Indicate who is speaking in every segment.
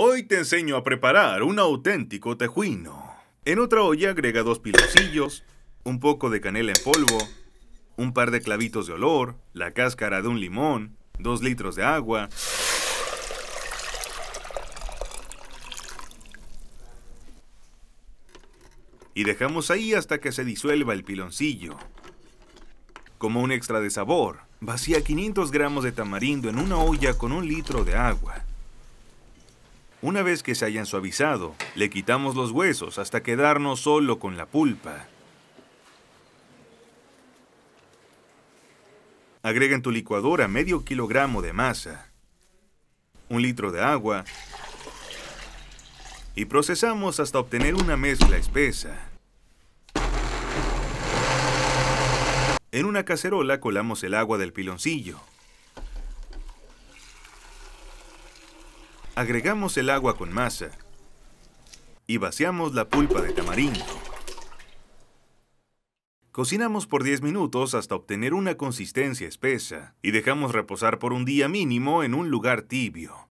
Speaker 1: Hoy te enseño a preparar un auténtico tejuino. En otra olla agrega dos piloncillos, un poco de canela en polvo, un par de clavitos de olor, la cáscara de un limón, dos litros de agua, y dejamos ahí hasta que se disuelva el piloncillo. Como un extra de sabor, vacía 500 gramos de tamarindo en una olla con un litro de agua. Una vez que se hayan suavizado, le quitamos los huesos hasta quedarnos solo con la pulpa. Agrega en tu licuadora medio kilogramo de masa, un litro de agua y procesamos hasta obtener una mezcla espesa. En una cacerola colamos el agua del piloncillo Agregamos el agua con masa y vaciamos la pulpa de tamarindo. Cocinamos por 10 minutos hasta obtener una consistencia espesa y dejamos reposar por un día mínimo en un lugar tibio.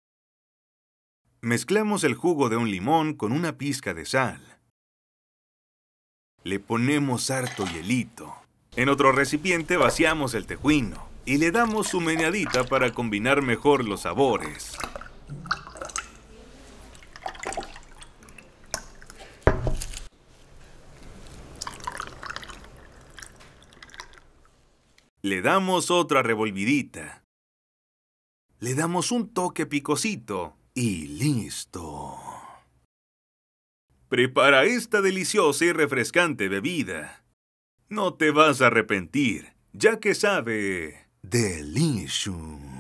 Speaker 1: Mezclamos el jugo de un limón con una pizca de sal. Le ponemos harto hielito. En otro recipiente vaciamos el tejuino y le damos su meñadita para combinar mejor los sabores. Le damos otra revolvidita. Le damos un toque picosito y listo. Prepara esta deliciosa y refrescante bebida. No te vas a arrepentir, ya que sabe... Delicious.